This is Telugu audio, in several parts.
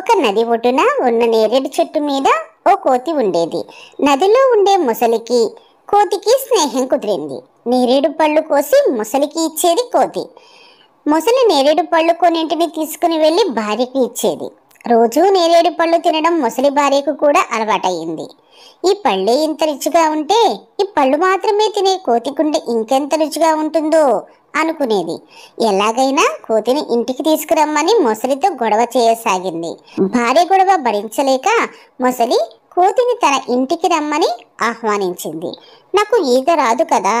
ఒక నది ఒడ్డున ఉన్న నేరేడు చెట్టు మీద ఓ కోతి ఉండేది నదిలో ఉండే ముసలికి కోతికి స్నేహం కుదిరింది నేరేడు పళ్ళు కోసి ముసలికి ఇచ్చేది కోతి ముసలి నేరేడు పళ్ళు కొన్నింటిని తీసుకుని వెళ్ళి భార్యకి ఇచ్చేది రోజూ నేరేడు పళ్ళు తినడం ముసలి భార్యకు కూడా అలవాటయ్యింది ఈ పళ్ళే ఇంత రుచిగా ఉంటే ఈ పళ్ళు మాత్రమే తినే కోతికుంటే ఇంకెంత రుచిగా ఉంటుందో అనుకునేది ఎలాగైనా కోతిని ఇంటికి తీసుకురమ్మని ముసలితో గొడవ చేయసాగింది భార్య గొడవ భరించలేక ముసలి కోతిని తన ఇంటికి రమ్మని ఆహ్వానించింది నాకు ఈత రాదు కదా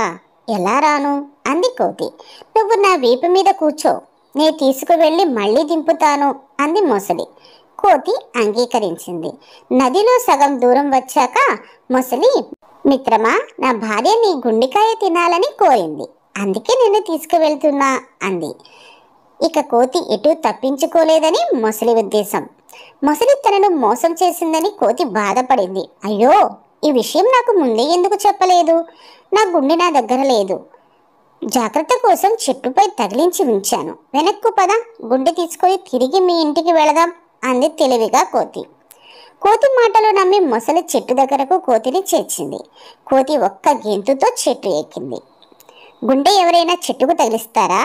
ఎలా రాను అంది కోతి నువ్వు నా వీపు మీద కూర్చో నీ తీసుకువెళ్ళి మళ్ళీ దింపుతాను అంది మొసలి కోతి అంగీకరించింది నదిలో సగం దూరం వచ్చాక మొసలి మిత్రమా నా భార్య నీ గుండికాయ తినాలని కోరింది అందుకే నిన్ను తీసుకువెళ్తున్నా అంది ఇక కోతి ఎటు తప్పించుకోలేదని మొసలి ఉద్దేశం మొసలి తనను మోసం చేసిందని కోతి బాధపడింది అయ్యో ఈ విషయం నాకు ముందే ఎందుకు చెప్పలేదు నా గుండె నా దగ్గర లేదు జాగ్రత్త కోసం చెట్టుపై తగిలించి ఉంచాను వెనక్కు పద గుడ్డు తీసుకొని తిరిగి మీ ఇంటికి వెళదాం అంది తెలివిగా కోతి కోతి మాటలు నమ్మి మొసలి చెట్టు దగ్గరకు కోతిని చేర్చింది కోతి ఒక్క గెంతుతో చెట్టు ఎక్కింది గుండె ఎవరైనా చెట్టుకు తగిలిస్తారా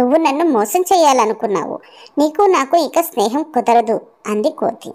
నువ్వు నన్ను మోసం చేయాలనుకున్నావు నీకు నాకు ఇక స్నేహం కుదరదు అంది కోతి